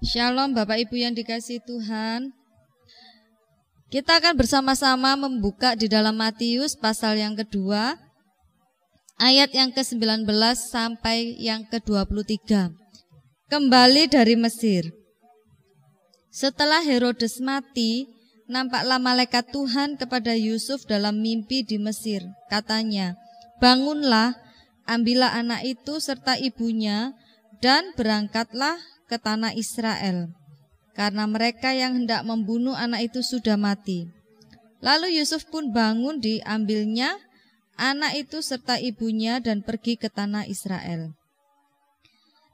Shalom Bapak Ibu yang dikasih Tuhan. Kita akan bersama-sama membuka di dalam Matius pasal yang kedua, ayat yang ke-19 sampai yang ke-23. Kembali dari Mesir. Setelah Herodes mati, nampaklah malaikat Tuhan kepada Yusuf dalam mimpi di Mesir. Katanya, bangunlah, ambillah anak itu serta ibunya, dan berangkatlah ke tanah Israel, karena mereka yang hendak membunuh anak itu sudah mati. Lalu Yusuf pun bangun diambilnya anak itu serta ibunya dan pergi ke tanah Israel.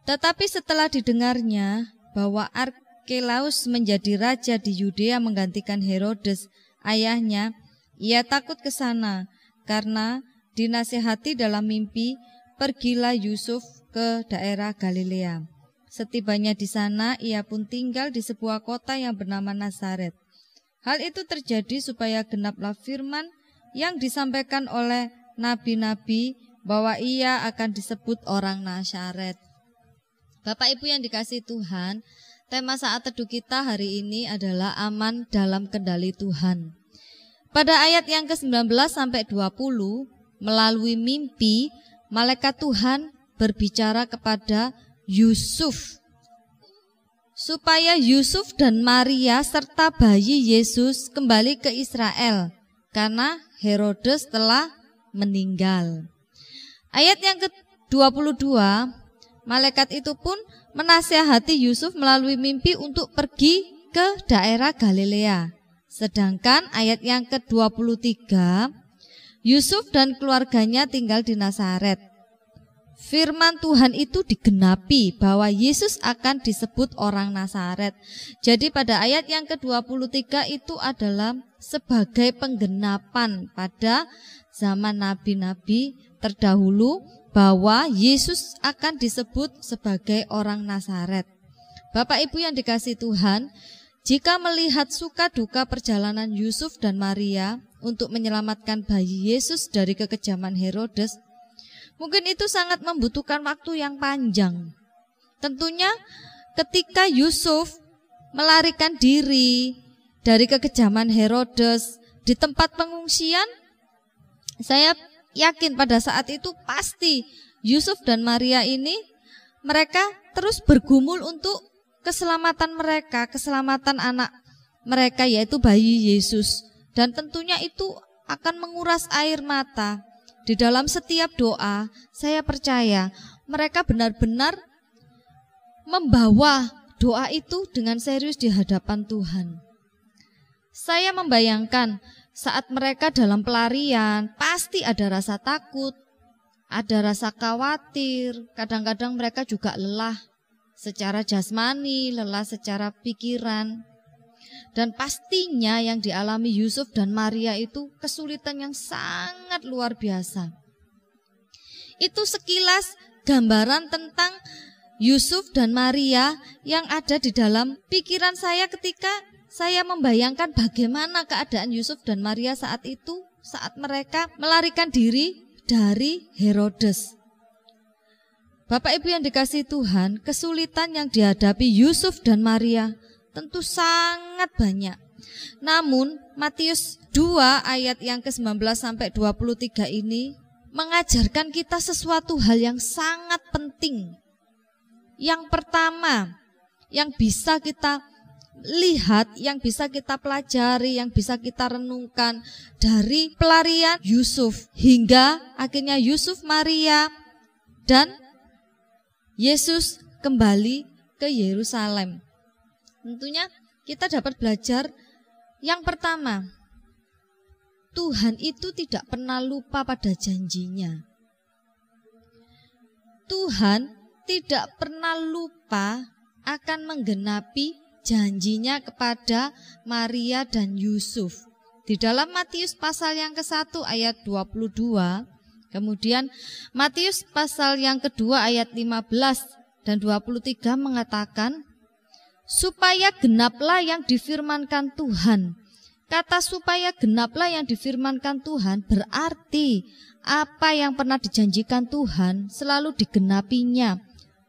Tetapi setelah didengarnya bahwa Arkelaus menjadi raja di Yudea menggantikan Herodes, ayahnya, ia takut ke sana karena dinasihati dalam mimpi, pergilah Yusuf ke daerah Galilea. Setibanya di sana, ia pun tinggal di sebuah kota yang bernama Nazaret. Hal itu terjadi supaya genaplah firman yang disampaikan oleh nabi-nabi bahwa ia akan disebut orang Nazaret. Bapak Ibu yang dikasih Tuhan, tema saat teduh kita hari ini adalah aman dalam kendali Tuhan. Pada ayat yang ke-19 sampai 20, melalui mimpi, malaikat Tuhan berbicara kepada Yusuf supaya Yusuf dan Maria serta bayi Yesus kembali ke Israel karena Herodes telah meninggal. Ayat yang ke-22, malaikat itu pun menasihati Yusuf melalui mimpi untuk pergi ke daerah Galilea. Sedangkan ayat yang ke-23, Yusuf dan keluarganya tinggal di Nazaret firman Tuhan itu digenapi bahwa Yesus akan disebut orang Nasaret. Jadi pada ayat yang ke-23 itu adalah sebagai penggenapan pada zaman nabi-nabi terdahulu bahwa Yesus akan disebut sebagai orang Nasaret. Bapak Ibu yang dikasih Tuhan, jika melihat suka duka perjalanan Yusuf dan Maria untuk menyelamatkan bayi Yesus dari kekejaman Herodes, Mungkin itu sangat membutuhkan waktu yang panjang. Tentunya ketika Yusuf melarikan diri dari kekejaman Herodes di tempat pengungsian, saya yakin pada saat itu pasti Yusuf dan Maria ini mereka terus bergumul untuk keselamatan mereka, keselamatan anak mereka yaitu bayi Yesus. Dan tentunya itu akan menguras air mata. Di dalam setiap doa, saya percaya mereka benar-benar membawa doa itu dengan serius di hadapan Tuhan. Saya membayangkan saat mereka dalam pelarian, pasti ada rasa takut, ada rasa khawatir, kadang-kadang mereka juga lelah secara jasmani, lelah secara pikiran. Dan pastinya yang dialami Yusuf dan Maria itu kesulitan yang sangat luar biasa. Itu sekilas gambaran tentang Yusuf dan Maria yang ada di dalam pikiran saya ketika saya membayangkan bagaimana keadaan Yusuf dan Maria saat itu saat mereka melarikan diri dari Herodes. Bapak Ibu yang dikasih Tuhan, kesulitan yang dihadapi Yusuf dan Maria tentu sangat banyak. Namun Matius 2 ayat yang ke-19 sampai 23 ini mengajarkan kita sesuatu hal yang sangat penting. Yang pertama, yang bisa kita lihat, yang bisa kita pelajari, yang bisa kita renungkan dari pelarian Yusuf hingga akhirnya Yusuf Maria dan Yesus kembali ke Yerusalem. Tentunya kita dapat belajar yang pertama, Tuhan itu tidak pernah lupa pada janjinya. Tuhan tidak pernah lupa akan menggenapi janjinya kepada Maria dan Yusuf. Di dalam Matius pasal yang ke-1 ayat 22, kemudian Matius pasal yang kedua ayat 15 dan 23 mengatakan, supaya genaplah yang difirmankan Tuhan. Kata supaya genaplah yang difirmankan Tuhan berarti apa yang pernah dijanjikan Tuhan selalu digenapinya.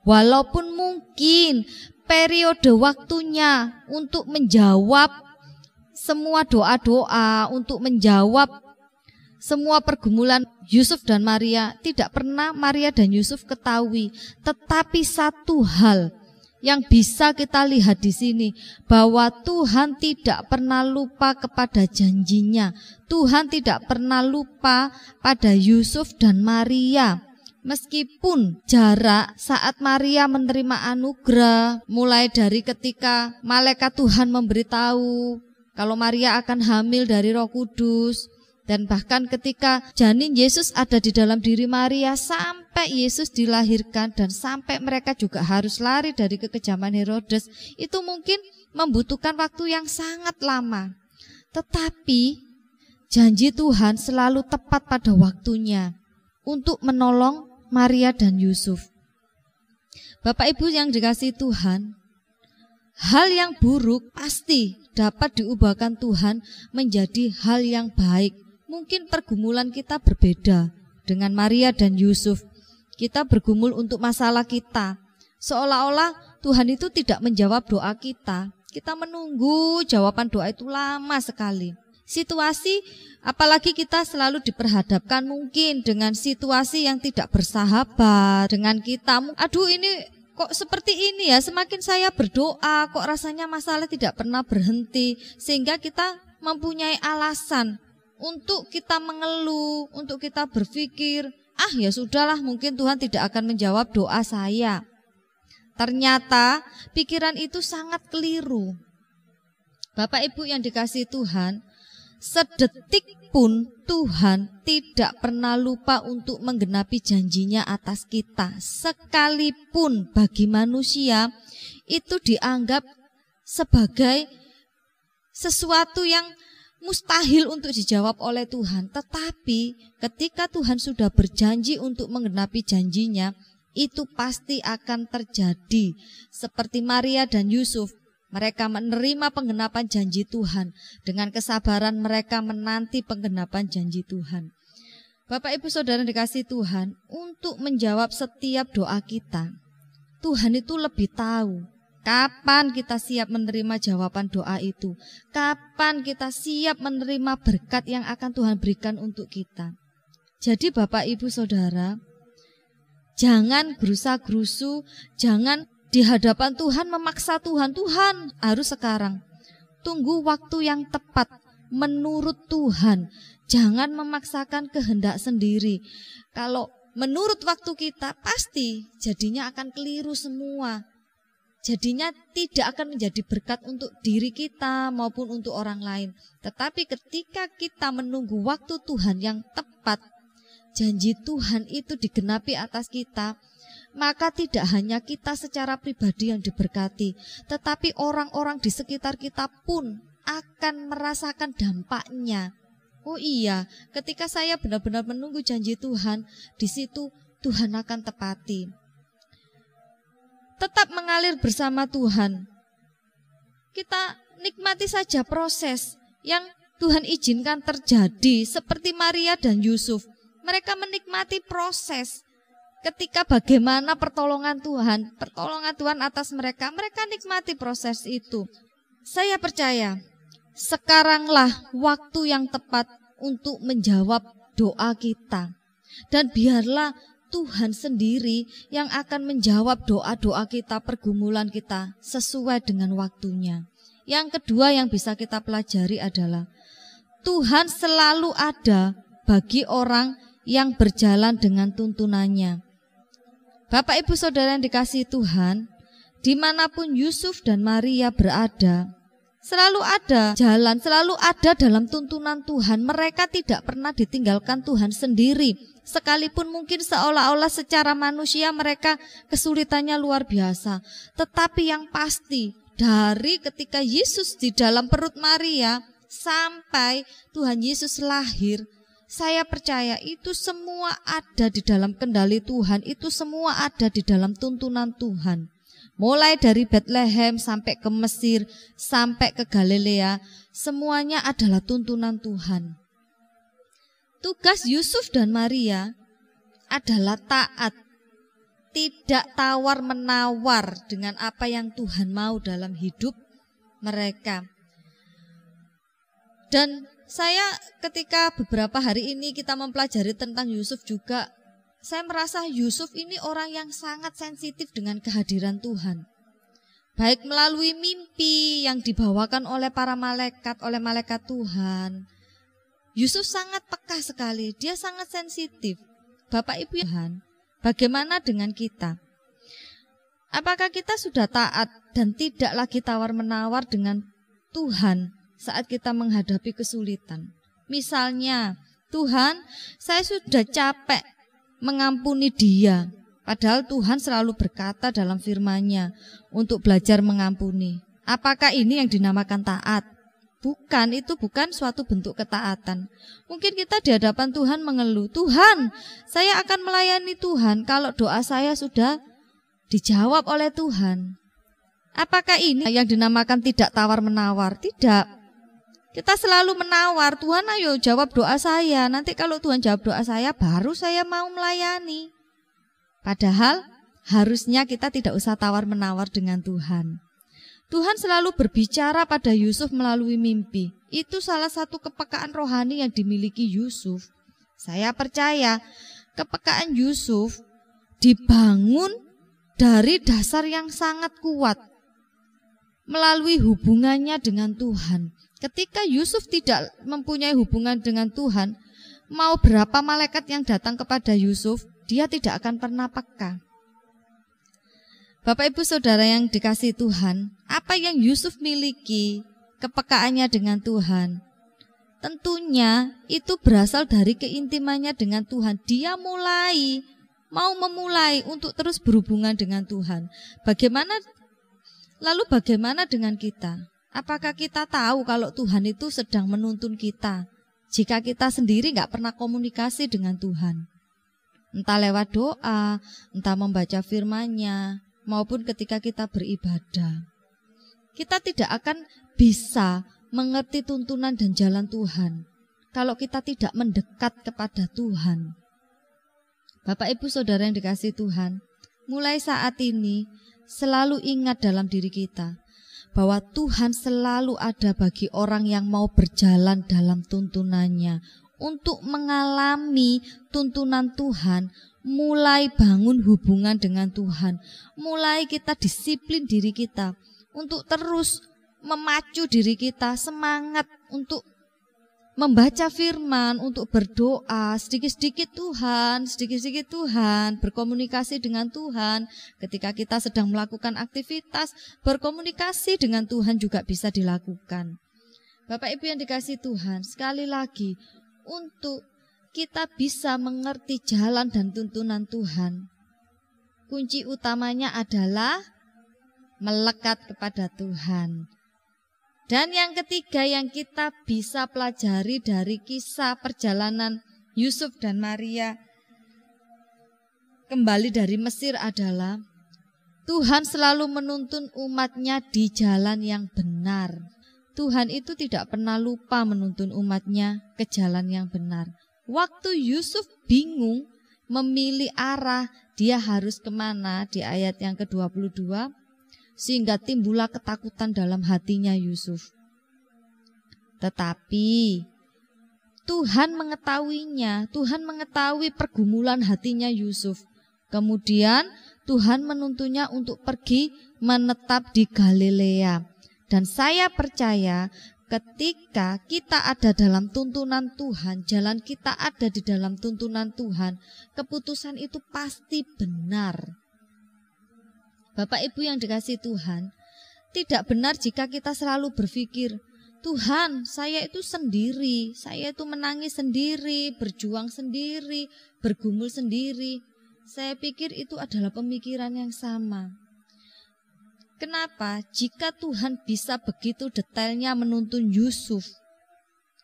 Walaupun mungkin periode waktunya untuk menjawab semua doa-doa, untuk menjawab semua pergumulan Yusuf dan Maria, tidak pernah Maria dan Yusuf ketahui. Tetapi satu hal, yang bisa kita lihat di sini bahwa Tuhan tidak pernah lupa kepada janjinya. Tuhan tidak pernah lupa pada Yusuf dan Maria. Meskipun jarak saat Maria menerima anugerah, mulai dari ketika malaikat Tuhan memberitahu kalau Maria akan hamil dari Roh Kudus, dan bahkan ketika janin Yesus ada di dalam diri Maria sampai Yesus dilahirkan dan sampai mereka juga harus lari dari kekejaman Herodes, itu mungkin membutuhkan waktu yang sangat lama. Tetapi janji Tuhan selalu tepat pada waktunya untuk menolong Maria dan Yusuf. Bapak Ibu yang dikasih Tuhan, hal yang buruk pasti dapat diubahkan Tuhan menjadi hal yang baik Mungkin pergumulan kita berbeda dengan Maria dan Yusuf. Kita bergumul untuk masalah kita. Seolah-olah Tuhan itu tidak menjawab doa kita. Kita menunggu jawaban doa itu lama sekali. Situasi, apalagi kita selalu diperhadapkan mungkin dengan situasi yang tidak bersahabat dengan kita. Aduh ini kok seperti ini ya, semakin saya berdoa, kok rasanya masalah tidak pernah berhenti. Sehingga kita mempunyai alasan untuk kita mengeluh, untuk kita berpikir, ah ya sudahlah mungkin Tuhan tidak akan menjawab doa saya. Ternyata pikiran itu sangat keliru. Bapak Ibu yang dikasih Tuhan, sedetik pun Tuhan tidak pernah lupa untuk menggenapi janjinya atas kita. Sekalipun bagi manusia itu dianggap sebagai sesuatu yang mustahil untuk dijawab oleh Tuhan. Tetapi ketika Tuhan sudah berjanji untuk menggenapi janjinya, itu pasti akan terjadi. Seperti Maria dan Yusuf, mereka menerima penggenapan janji Tuhan. Dengan kesabaran mereka menanti penggenapan janji Tuhan. Bapak Ibu Saudara dikasih Tuhan untuk menjawab setiap doa kita. Tuhan itu lebih tahu Kapan kita siap menerima jawaban doa itu? Kapan kita siap menerima berkat yang akan Tuhan berikan untuk kita? Jadi Bapak Ibu Saudara, jangan gerusa-gerusu, jangan di hadapan Tuhan memaksa Tuhan, Tuhan harus sekarang. Tunggu waktu yang tepat menurut Tuhan. Jangan memaksakan kehendak sendiri. Kalau menurut waktu kita pasti jadinya akan keliru semua jadinya tidak akan menjadi berkat untuk diri kita maupun untuk orang lain. Tetapi ketika kita menunggu waktu Tuhan yang tepat, janji Tuhan itu digenapi atas kita, maka tidak hanya kita secara pribadi yang diberkati, tetapi orang-orang di sekitar kita pun akan merasakan dampaknya. Oh iya, ketika saya benar-benar menunggu janji Tuhan, di situ Tuhan akan tepati tetap mengalir bersama Tuhan. Kita nikmati saja proses yang Tuhan izinkan terjadi seperti Maria dan Yusuf. Mereka menikmati proses ketika bagaimana pertolongan Tuhan, pertolongan Tuhan atas mereka, mereka nikmati proses itu. Saya percaya, sekaranglah waktu yang tepat untuk menjawab doa kita. Dan biarlah Tuhan sendiri yang akan menjawab doa-doa kita, pergumulan kita sesuai dengan waktunya. Yang kedua yang bisa kita pelajari adalah Tuhan selalu ada bagi orang yang berjalan dengan tuntunannya. Bapak ibu saudara yang dikasih Tuhan, dimanapun Yusuf dan Maria berada, selalu ada jalan, selalu ada dalam tuntunan Tuhan. Mereka tidak pernah ditinggalkan Tuhan sendiri. Sekalipun mungkin seolah-olah secara manusia mereka kesulitannya luar biasa, tetapi yang pasti dari ketika Yesus di dalam perut Maria sampai Tuhan Yesus lahir, saya percaya itu semua ada di dalam kendali Tuhan, itu semua ada di dalam tuntunan Tuhan. Mulai dari Bethlehem sampai ke Mesir, sampai ke Galilea, semuanya adalah tuntunan Tuhan. Tugas Yusuf dan Maria adalah taat, tidak tawar-menawar dengan apa yang Tuhan mau dalam hidup mereka. Dan saya ketika beberapa hari ini kita mempelajari tentang Yusuf juga, saya merasa Yusuf ini orang yang sangat sensitif dengan kehadiran Tuhan. Baik melalui mimpi yang dibawakan oleh para malaikat, oleh malaikat Tuhan, Yusuf sangat peka sekali, dia sangat sensitif. Bapak Ibu ya Tuhan, bagaimana dengan kita? Apakah kita sudah taat dan tidak lagi tawar-menawar dengan Tuhan saat kita menghadapi kesulitan? Misalnya, Tuhan, saya sudah capek mengampuni dia. Padahal Tuhan selalu berkata dalam firman-Nya untuk belajar mengampuni. Apakah ini yang dinamakan taat? Bukan, itu bukan suatu bentuk ketaatan. Mungkin kita di hadapan Tuhan mengeluh, Tuhan, saya akan melayani Tuhan kalau doa saya sudah dijawab oleh Tuhan. Apakah ini yang dinamakan tidak tawar-menawar? Tidak. Kita selalu menawar, Tuhan ayo jawab doa saya. Nanti kalau Tuhan jawab doa saya, baru saya mau melayani. Padahal harusnya kita tidak usah tawar-menawar dengan Tuhan. Tuhan selalu berbicara pada Yusuf melalui mimpi. Itu salah satu kepekaan rohani yang dimiliki Yusuf. Saya percaya kepekaan Yusuf dibangun dari dasar yang sangat kuat melalui hubungannya dengan Tuhan. Ketika Yusuf tidak mempunyai hubungan dengan Tuhan, mau berapa malaikat yang datang kepada Yusuf, dia tidak akan pernah peka. Bapak Ibu Saudara yang dikasih Tuhan, apa yang Yusuf miliki, kepekaannya dengan Tuhan, tentunya itu berasal dari keintimannya dengan Tuhan. Dia mulai, mau memulai untuk terus berhubungan dengan Tuhan. Bagaimana, lalu bagaimana dengan kita? Apakah kita tahu kalau Tuhan itu sedang menuntun kita? Jika kita sendiri nggak pernah komunikasi dengan Tuhan, entah lewat doa, entah membaca firman-Nya, maupun ketika kita beribadah. Kita tidak akan bisa mengerti tuntunan dan jalan Tuhan kalau kita tidak mendekat kepada Tuhan. Bapak, ibu, saudara yang dikasih Tuhan, mulai saat ini selalu ingat dalam diri kita bahwa Tuhan selalu ada bagi orang yang mau berjalan dalam tuntunannya untuk mengalami tuntunan Tuhan, mulai bangun hubungan dengan Tuhan, mulai kita disiplin diri kita untuk terus memacu diri kita semangat untuk membaca firman, untuk berdoa, sedikit-sedikit Tuhan, sedikit-sedikit Tuhan, berkomunikasi dengan Tuhan. Ketika kita sedang melakukan aktivitas, berkomunikasi dengan Tuhan juga bisa dilakukan. Bapak Ibu yang dikasih Tuhan, sekali lagi untuk kita bisa mengerti jalan dan tuntunan Tuhan, kunci utamanya adalah melekat kepada Tuhan. Dan yang ketiga yang kita bisa pelajari dari kisah perjalanan Yusuf dan Maria kembali dari Mesir adalah Tuhan selalu menuntun umatnya di jalan yang benar. Tuhan itu tidak pernah lupa menuntun umatnya ke jalan yang benar. Waktu Yusuf bingung memilih arah dia harus kemana di ayat yang ke-22 sehingga timbullah ketakutan dalam hatinya Yusuf. Tetapi Tuhan mengetahuinya, Tuhan mengetahui pergumulan hatinya Yusuf. Kemudian Tuhan menuntunnya untuk pergi menetap di Galilea. Dan saya percaya ketika kita ada dalam tuntunan Tuhan, jalan kita ada di dalam tuntunan Tuhan, keputusan itu pasti benar. Bapak Ibu yang dikasih Tuhan, tidak benar jika kita selalu berpikir, Tuhan, saya itu sendiri, saya itu menangis sendiri, berjuang sendiri, bergumul sendiri. Saya pikir itu adalah pemikiran yang sama. Kenapa jika Tuhan bisa begitu detailnya menuntun Yusuf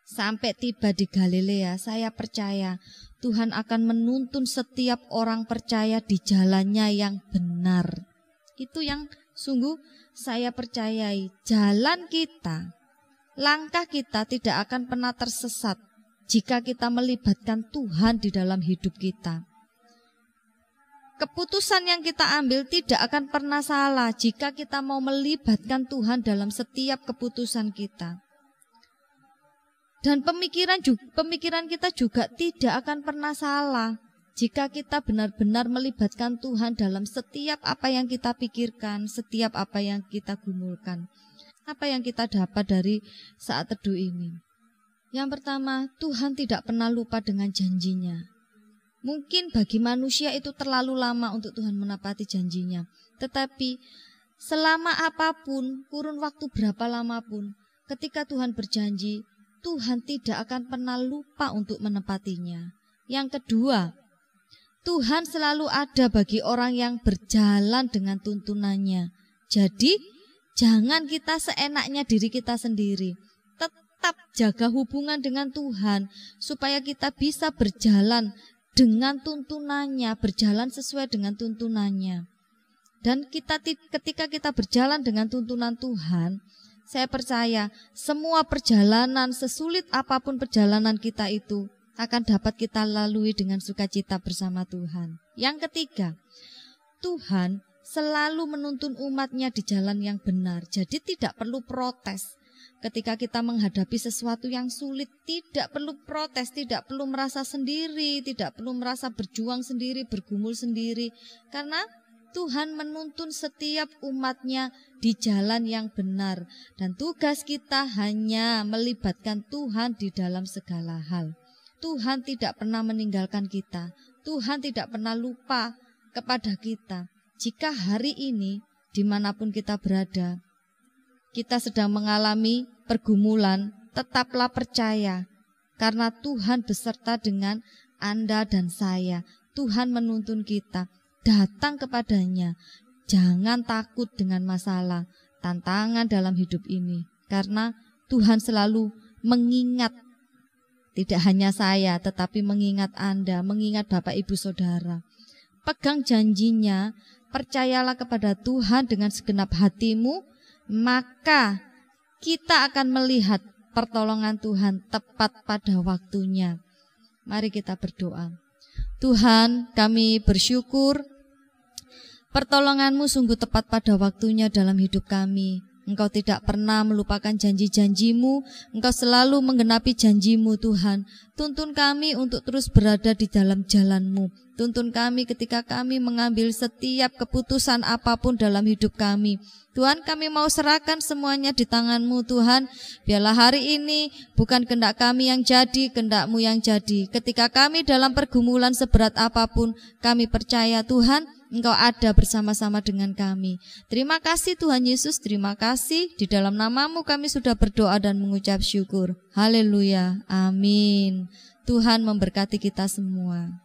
sampai tiba di Galilea, saya percaya Tuhan akan menuntun setiap orang percaya di jalannya yang benar. Itu yang sungguh saya percayai. Jalan kita, langkah kita tidak akan pernah tersesat jika kita melibatkan Tuhan di dalam hidup kita keputusan yang kita ambil tidak akan pernah salah jika kita mau melibatkan Tuhan dalam setiap keputusan kita. Dan pemikiran juga, pemikiran kita juga tidak akan pernah salah jika kita benar-benar melibatkan Tuhan dalam setiap apa yang kita pikirkan, setiap apa yang kita gumulkan. Apa yang kita dapat dari saat teduh ini? Yang pertama, Tuhan tidak pernah lupa dengan janjinya. Mungkin bagi manusia itu terlalu lama untuk Tuhan menepati janjinya. Tetapi selama apapun, kurun waktu berapa lama pun, ketika Tuhan berjanji, Tuhan tidak akan pernah lupa untuk menepatinya. Yang kedua, Tuhan selalu ada bagi orang yang berjalan dengan tuntunannya. Jadi, jangan kita seenaknya diri kita sendiri tetap jaga hubungan dengan Tuhan supaya kita bisa berjalan dengan tuntunannya, berjalan sesuai dengan tuntunannya. Dan kita ketika kita berjalan dengan tuntunan Tuhan, saya percaya semua perjalanan sesulit apapun perjalanan kita itu akan dapat kita lalui dengan sukacita bersama Tuhan. Yang ketiga, Tuhan selalu menuntun umatnya di jalan yang benar. Jadi tidak perlu protes ketika kita menghadapi sesuatu yang sulit, tidak perlu protes, tidak perlu merasa sendiri, tidak perlu merasa berjuang sendiri, bergumul sendiri, karena Tuhan menuntun setiap umatnya di jalan yang benar, dan tugas kita hanya melibatkan Tuhan di dalam segala hal. Tuhan tidak pernah meninggalkan kita, Tuhan tidak pernah lupa kepada kita. Jika hari ini, dimanapun kita berada, kita sedang mengalami pergumulan, tetaplah percaya karena Tuhan beserta dengan Anda dan saya. Tuhan menuntun kita datang kepadanya. Jangan takut dengan masalah, tantangan dalam hidup ini karena Tuhan selalu mengingat tidak hanya saya tetapi mengingat Anda, mengingat Bapak Ibu Saudara. Pegang janjinya, percayalah kepada Tuhan dengan segenap hatimu, maka kita akan melihat pertolongan Tuhan tepat pada waktunya. Mari kita berdoa. Tuhan, kami bersyukur pertolonganmu sungguh tepat pada waktunya dalam hidup kami. Engkau tidak pernah melupakan janji-janjimu. Engkau selalu menggenapi janjimu Tuhan. Tuntun kami untuk terus berada di dalam jalanmu. Tuntun kami ketika kami mengambil setiap keputusan apapun dalam hidup kami. Tuhan kami mau serahkan semuanya di tanganmu Tuhan. Biarlah hari ini bukan kendak kami yang jadi, kendakmu yang jadi. Ketika kami dalam pergumulan seberat apapun, kami percaya Tuhan Engkau ada bersama-sama dengan kami. Terima kasih Tuhan Yesus, terima kasih. Di dalam namamu kami sudah berdoa dan mengucap syukur. Haleluya, amin. Tuhan memberkati kita semua.